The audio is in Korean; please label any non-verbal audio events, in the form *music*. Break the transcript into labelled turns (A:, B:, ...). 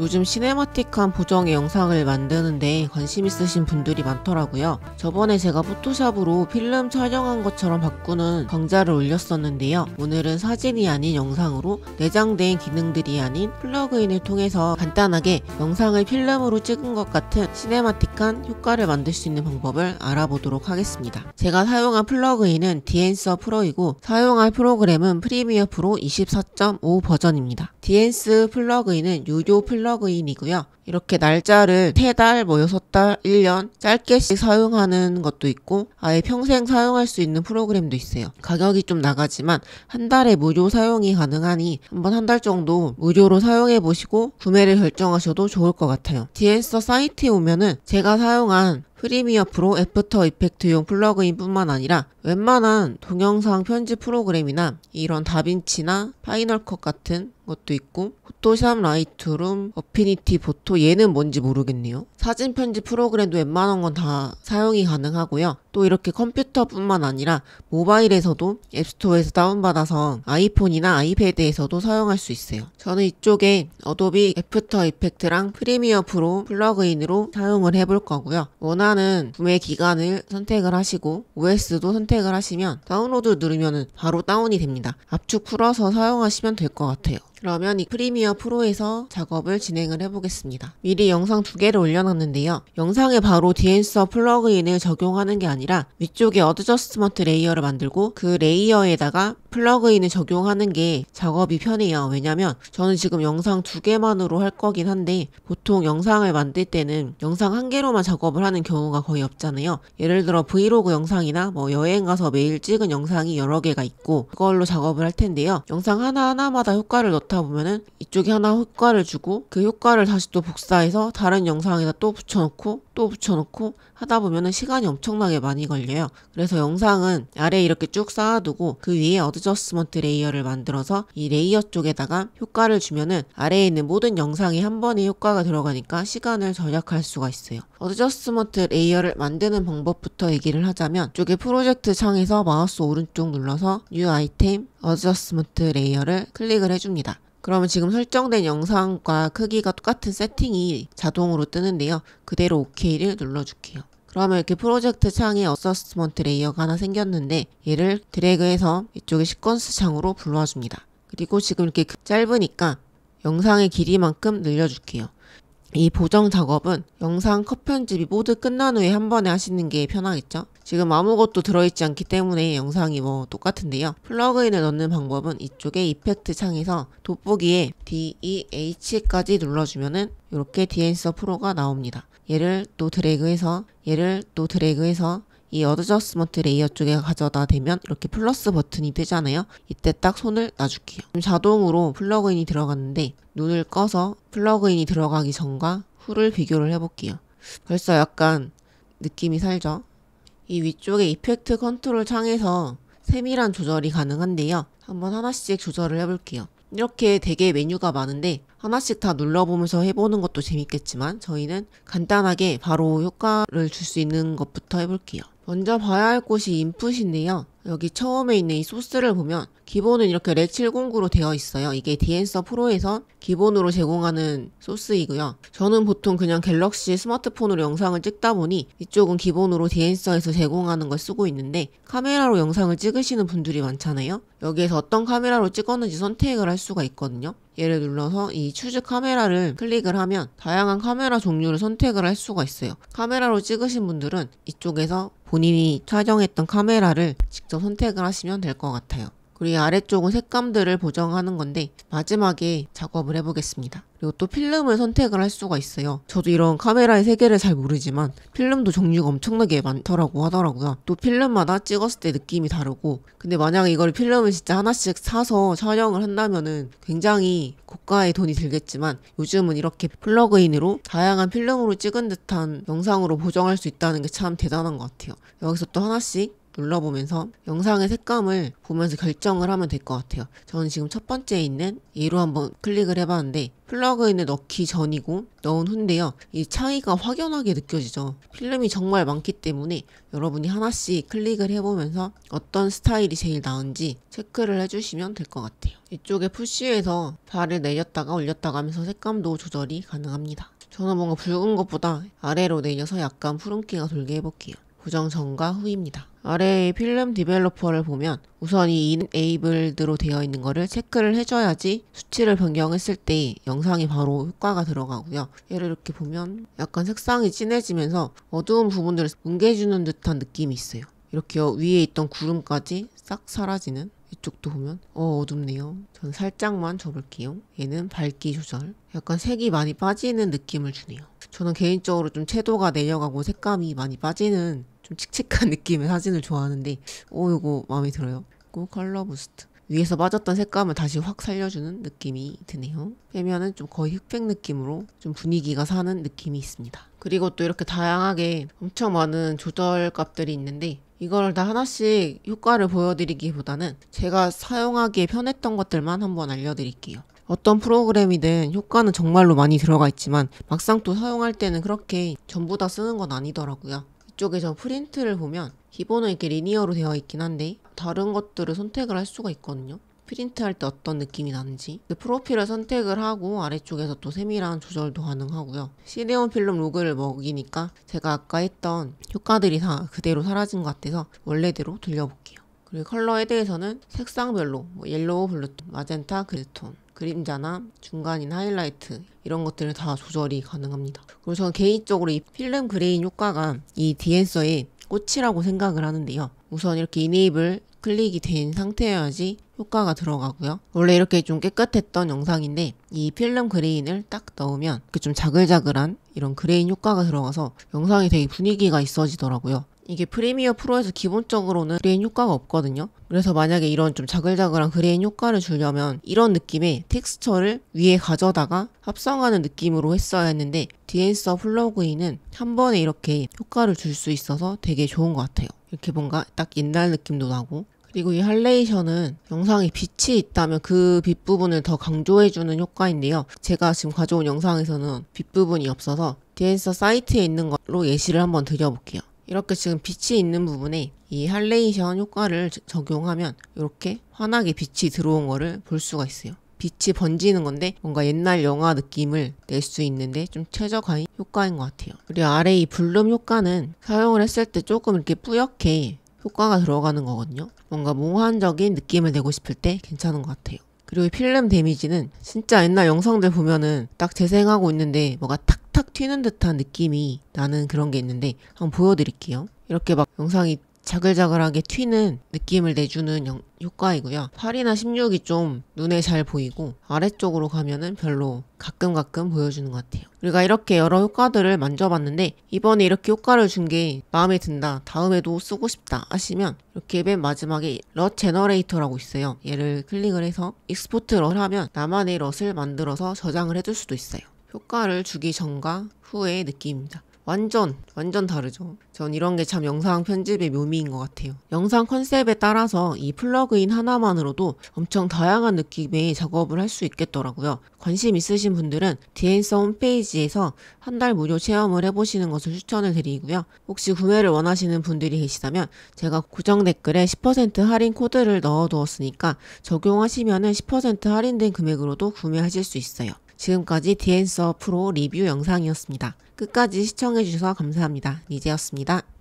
A: 요즘 시네마틱한 보정의 영상을 만드는데 관심 있으신 분들이 많더라고요. 저번에 제가 포토샵으로 필름 촬영한 것처럼 바꾸는 강좌를 올렸었는데요. 오늘은 사진이 아닌 영상으로 내장된 기능들이 아닌 플러그인을 통해서 간단하게 영상을 필름으로 찍은 것 같은 시네마틱한 효과를 만들 수 있는 방법을 알아보도록 하겠습니다. 제가 사용한 플러그인은 디엔서 프로이고 사용할 프로그램은 프리미어 프로 24.5 버전입니다. DNS 플러그인은 유료 플러그인이고요. 이렇게 날짜를 3 달, 뭐여 달, 1년 짧게씩 사용하는 것도 있고 아예 평생 사용할 수 있는 프로그램도 있어요. 가격이 좀 나가지만 한 달에 무료 사용이 가능하니 한번 한 달 정도 무료로 사용해 보시고 구매를 결정하셔도 좋을 것 같아요. DNS 사이트에 오면은 제가 사용한 프리미어 프로 애프터 이펙트용 플러그인뿐만 아니라 웬만한 동영상 편집 프로그램이나 이런 다빈치나 파이널컷 같은 것도 있고 포토샵 라이트룸 어피니티 보토 얘는 뭔지 모르겠네요 사진 편집 프로그램도 웬만한 건 다 사용이 가능하고요 또 이렇게 컴퓨터뿐만 아니라 모바일에서도 앱스토어에서 다운받아서 아이폰이나 아이패드에서도 사용할 수 있어요 저는 이쪽에 어도비 애프터 이펙트랑 프리미어 프로 플러그인으로 사용을 해볼 거고요 워낙 일단은 구매 기간을 선택을 하시고 OS도 선택을 하시면 다운로드 누르면 바로 다운이 됩니다. 압축 풀어서 사용하시면 될 것 같아요. 그러면 이 프리미어 프로에서 작업을 진행을 해보겠습니다. 미리 영상 두 개를 올려놨는데요. 영상에 바로 디엔서 플러그인을 적용하는 게 아니라 위쪽에 어드저스트먼트 레이어를 만들고 그 레이어에다가 플러그인을 적용하는 게 작업이 편해요. 왜냐면 저는 지금 영상 두 개만으로 할 거긴 한데 보통 영상을 만들 때는 영상 한 개로만 작업을 하는 경우가 거의 없잖아요. 예를 들어 브이로그 영상이나 뭐 여행 가서 매일 찍은 영상이 여러 개가 있고 그걸로 작업을 할 텐데요. 영상 하나하나마다 효과를 넣 넣다 보면은 이쪽에 하나 효과를 주고 그 효과를 다시 또 복사해서 다른 영상에다 또 붙여놓고 또 붙여놓고 하다 보면은 시간이 엄청나게 많이 걸려요. 그래서 영상은 아래 이렇게 쭉 쌓아두고 그 위에 어드저스먼트 레이어를 만들어서 이 레이어 쪽에다가 효과를 주면은 아래에 있는 모든 영상이 한 번에 효과가 들어가니까 시간을 절약할 수가 있어요. 어드저스먼트 레이어를 만드는 방법부터 얘기를 하자면 쪽에 프로젝트 창에서 마우스 오른쪽 눌러서 New Item 어드저스먼트 레이어를 클릭을 해줍니다. 그러면 지금 설정된 영상과 크기가 똑같은 세팅이 자동으로 뜨는데요. 그대로 OK를 눌러줄게요. 그러면 이렇게 프로젝트 창에 어서스먼트 레이어가 하나 생겼는데 얘를 드래그해서 이쪽에 시퀀스 창으로 불러줍니다. 와 그리고 지금 이렇게 짧으니까 영상의 길이만큼 늘려줄게요. 이 보정 작업은 영상 컷 편집이 모두 끝난 후에 한 번에 하시는 게 편하겠죠? 지금 아무것도 들어있지 않기 때문에 영상이 뭐 똑같은데요. 플러그인을 넣는 방법은 이쪽에 이펙트 창에서 돋보기에 DEH까지 눌러주면은 이렇게 디엔서 프로가 나옵니다. 얘를 또 드래그해서 얘를 또 드래그해서 이 어드저스먼트 레이어 쪽에 가져다 대면 이렇게 플러스 버튼이 뜨잖아요. 이때 딱 손을 놔줄게요. 자동으로 플러그인이 들어갔는데 눈을 꺼서 플러그인이 들어가기 전과 후를 비교를 해볼게요. 벌써 약간 느낌이 살죠? 이 위쪽에 이펙트 컨트롤 창에서 세밀한 조절이 가능한데요. 한번 하나씩 조절을 해볼게요. 이렇게 되게 메뉴가 많은데 하나씩 다 눌러보면서 해보는 것도 재밌겠지만 저희는 간단하게 바로 효과를 줄 수 있는 것부터 해볼게요. 먼저 봐야 할 곳이 인풋인데요. 여기 처음에 있는 이 소스를 보면 기본은 이렇게 레709로 되어 있어요. 이게 디엔서 프로에서 기본으로 제공하는 소스이고요. 저는 보통 그냥 갤럭시 스마트폰으로 영상을 찍다 보니 이쪽은 기본으로 디엔서에서 제공하는 걸 쓰고 있는데 카메라로 영상을 찍으시는 분들이 많잖아요. 여기에서 어떤 카메라로 찍었는지 선택을 할 수가 있거든요. 얘를 눌러서 이 추즈 카메라를 클릭을 하면 다양한 카메라 종류를 선택을 할 수가 있어요. 카메라로 찍으신 분들은 이쪽에서 본인이 촬영했던 카메라를 직접 선택을 하시면 될 것 같아요. 그리고 아래쪽은 색감들을 보정하는 건데 마지막에 작업을 해보겠습니다. 그리고 또 필름을 선택을 할 수가 있어요. 저도 이런 카메라의 세계를 잘 모르지만 필름도 종류가 엄청나게 많더라고 하더라고요. 또 필름마다 찍었을 때 느낌이 다르고 근데 만약에 이걸 필름을 진짜 하나씩 사서 촬영을 한다면은 굉장히 고가의 돈이 들겠지만 요즘은 이렇게 플러그인으로 다양한 필름으로 찍은 듯한 영상으로 보정할 수 있다는 게 참 대단한 것 같아요. 여기서 또 하나씩 눌러보면서 영상의 색감을 보면서 결정을 하면 될 것 같아요. 저는 지금 첫 번째에 있는 얘로 한번 클릭을 해봤는데 플러그인을 넣기 전이고 넣은 후인데요. 이 차이가 확연하게 느껴지죠. 필름이 정말 많기 때문에 여러분이 하나씩 클릭을 해보면서 어떤 스타일이 제일 나은지 체크를 해주시면 될 것 같아요. 이쪽에 푸쉬에서 발을 내렸다가 올렸다가 하면서 색감도 조절이 가능합니다. 저는 뭔가 붉은 것보다 아래로 내려서 약간 푸른기가 돌게 해볼게요. 부정선과 후입니다. 아래의 필름 디벨로퍼를 보면 우선 이 enabled로 되어 있는 거를 체크를 해줘야지 수치를 변경했을 때 영상이 바로 효과가 들어가고요. 얘를 이렇게 보면 약간 색상이 진해지면서 어두운 부분들을 뭉개주는 듯한 느낌이 있어요. 이렇게 위에 있던 구름까지 싹 사라지는 이쪽도 보면 어 어둡네요 전 살짝만 접을게요 얘는 밝기 조절 약간 색이 많이 빠지는 느낌을 주네요 저는 개인적으로 좀 채도가 내려가고 색감이 많이 빠지는 좀 칙칙한 *laughs* 느낌의 사진을 좋아하는데 오 이거 마음에 들어요. 그리고 컬러 부스트. 위에서 빠졌던 색감을 다시 확 살려주는 느낌이 드네요. 빼면은 좀 거의 흑백 느낌으로 좀 분위기가 사는 느낌이 있습니다. 그리고 또 이렇게 다양하게 엄청 많은 조절 값들이 있는데 이걸 다 하나씩 효과를 보여드리기보다는 제가 사용하기에 편했던 것들만 한번 알려드릴게요. 어떤 프로그램이든 효과는 정말로 많이 들어가 있지만 막상 또 사용할 때는 그렇게 전부 다 쓰는 건 아니더라고요. 이쪽에서 프린트를 보면 기본은 이렇게 리니어로 되어 있긴 한데 다른 것들을 선택을 할 수가 있거든요. 프린트할 때 어떤 느낌이 나는지 그 프로필을 선택을 하고 아래쪽에서 또 세밀한 조절도 가능하고요 시네온 필름 로그를 먹이니까 제가 아까 했던 효과들이 다 그대로 사라진 것 같아서 원래대로 돌려볼게요 그리고 컬러에 대해서는 색상별로 뭐 옐로우, 블루톤, 마젠타, 그레톤 그림자나 중간인 하이라이트 이런 것들을 다 조절이 가능합니다. 그리고 저는 개인적으로 이 필름 그레인 효과가 이 디엔서의 꽃이라고 생각을 하는데요. 우선 이렇게 이네이블 클릭이 된 상태여야지 효과가 들어가고요. 원래 이렇게 좀 깨끗했던 영상인데 이 필름 그레인을 딱 넣으면 이렇게 좀 자글자글한 이런 그레인 효과가 들어가서 영상이 되게 분위기가 있어지더라고요. 이게 프리미어 프로에서 기본적으로는 그레인 효과가 없거든요. 그래서 만약에 이런 좀 자글자글한 그레인 효과를 주려면 이런 느낌의 텍스처를 위에 가져다가 합성하는 느낌으로 했어야 했는데 디엔서 어 플러그인은 한 번에 이렇게 효과를 줄 수 있어서 되게 좋은 것 같아요. 이렇게 뭔가 딱 옛날 느낌도 나고 그리고 이 할레이션은 영상에 빛이 있다면 그 빛 부분을 더 강조해주는 효과인데요. 제가 지금 가져온 영상에서는 빛 부분이 없어서 디엔서 어 사이트에 있는 걸로 예시를 한번 드려볼게요. 이렇게 지금 빛이 있는 부분에 이 할레이션 효과를 적용하면 이렇게 환하게 빛이 들어온 거를 볼 수가 있어요. 빛이 번지는 건데 뭔가 옛날 영화 느낌을 낼 수 있는데 좀 최저가인 효과인 것 같아요. 그리고 아래 이 블룸 효과는 사용을 했을 때 조금 이렇게 뿌옇게 효과가 들어가는 거거든요. 뭔가 몽환적인 느낌을 내고 싶을 때 괜찮은 것 같아요. 그리고 필름 데미지는 진짜 옛날 영상들 보면은 딱 재생하고 있는데 뭐가 탁탁 튀는 듯한 느낌이 나는 그런 게 있는데 한번 보여드릴게요. 이렇게 막 영상이 자글자글하게 튀는 느낌을 내주는 효과이고요. 8이나 16이 좀 눈에 잘 보이고 아래쪽으로 가면은 별로 가끔 가끔 보여주는 것 같아요. 우리가 이렇게 여러 효과들을 만져봤는데 이번에 이렇게 효과를 준 게 마음에 든다, 다음에도 쓰고 싶다 하시면 이렇게 맨 마지막에 럿 제너레이터라고 있어요. 얘를 클릭을 해서 익스포트 럿 하면 나만의 럿을 만들어서 저장을 해줄 수도 있어요. 효과를 주기 전과 후의 느낌입니다. 완전 완전 다르죠. 전 이런 게 참 영상 편집의 묘미인 것 같아요. 영상 컨셉에 따라서 이 플러그인 하나만으로도 엄청 다양한 느낌의 작업을 할 수 있겠더라고요. 관심 있으신 분들은 디엔서 홈페이지에서 한 달 무료 체험을 해보시는 것을 추천을 드리고요. 혹시 구매를 원하시는 분들이 계시다면 제가 고정 댓글에 10% 할인 코드를 넣어두었으니까 적용하시면 10% 할인된 금액으로도 구매하실 수 있어요. 지금까지 디엔서 프로 리뷰 영상이었습니다. 끝까지 시청해주셔서 감사합니다. 리제였습니다.